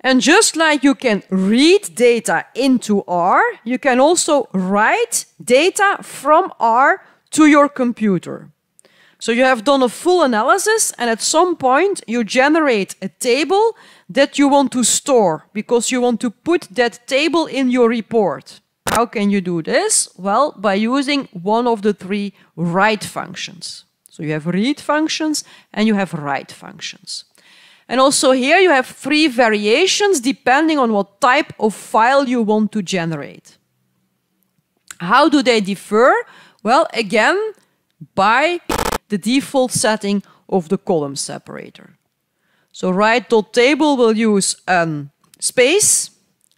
And just like you can read data into R, you can also write data from R to your computer. So you have done a full analysis and at some point you generate a table that you want to store because you want to put that table in your report. How can you do this? Well, by using one of the three write functions. So you have read functions and you have write functions. And also here you have three variations depending on what type of file you want to generate. How do they differ? Well, again, by the default setting of the column separator. So table will use um, space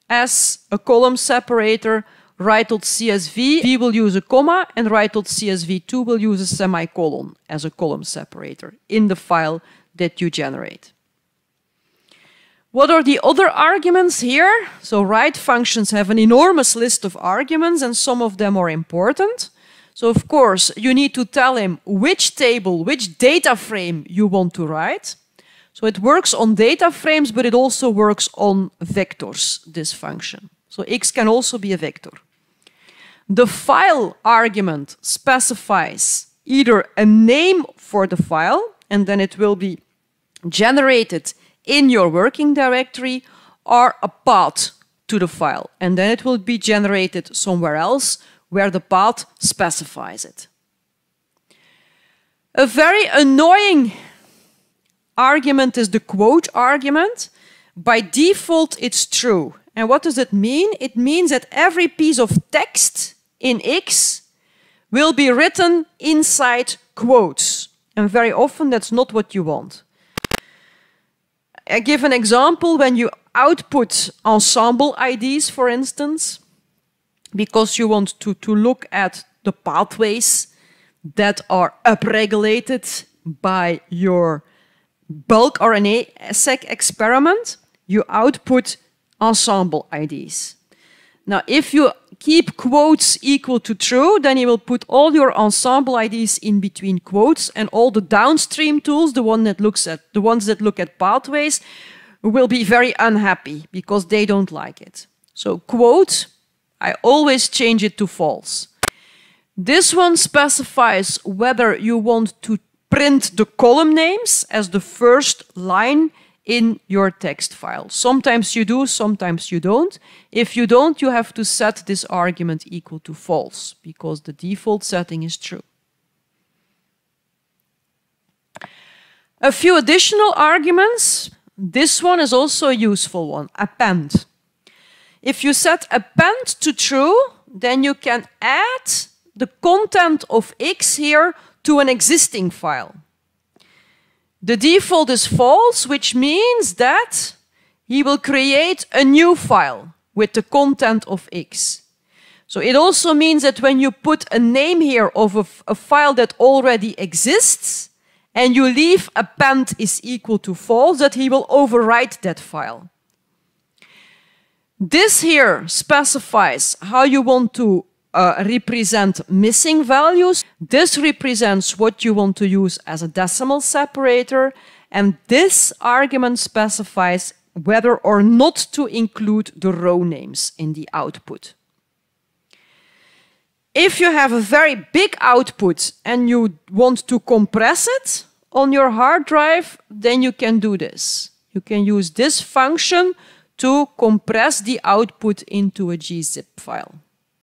as a column separator, right.csv CSV will use a comma, and CSV 2 will use a semicolon as a column separator in the file that you generate. What are the other arguments here? So right functions have an enormous list of arguments and some of them are important. So of course, you need to tell him which table, which data frame you want to write. So it works on data frames, but it also works on vectors, this function. So x can also be a vector. The file argument specifies either a name for the file, and then it will be generated in your working directory are a path to the file. And then it will be generated somewhere else where the path specifies it. A very annoying argument is the quote argument. By default, it's true. And what does it mean? It means that every piece of text in X will be written inside quotes. And very often, that's not what you want. I eh, give an example when you output ensemble IDs, for instance, because you want to, to look at the pathways that are upregulated by your bulk RNA seq experiment, you output ensemble IDs. Now, if you keep quotes equal to true, then you will put all your ensemble IDs in between quotes and all the downstream tools, the one that looks at the ones that look at pathways, will be very unhappy because they don't like it. So quote, I always change it to false. This one specifies whether you want to print the column names as the first line in your text file. Sometimes you do, sometimes you don't. If you don't, you have to set this argument equal to false because the default setting is true. A few additional arguments. This one is also a useful one, append. If you set append to true, then you can add the content of X here to an existing file. The default is false, which means that he will create a new file with the content of X. So it also means that when you put a name here of a, a file that already exists and you leave append is equal to false, that he will overwrite that file. This here specifies how you want to uh, represent missing values. This represents what you want to use as a decimal separator. And this argument specifies whether or not to include the row names in the output. If you have a very big output and you want to compress it on your hard drive, then you can do this. You can use this function to compress the output into a gzip file.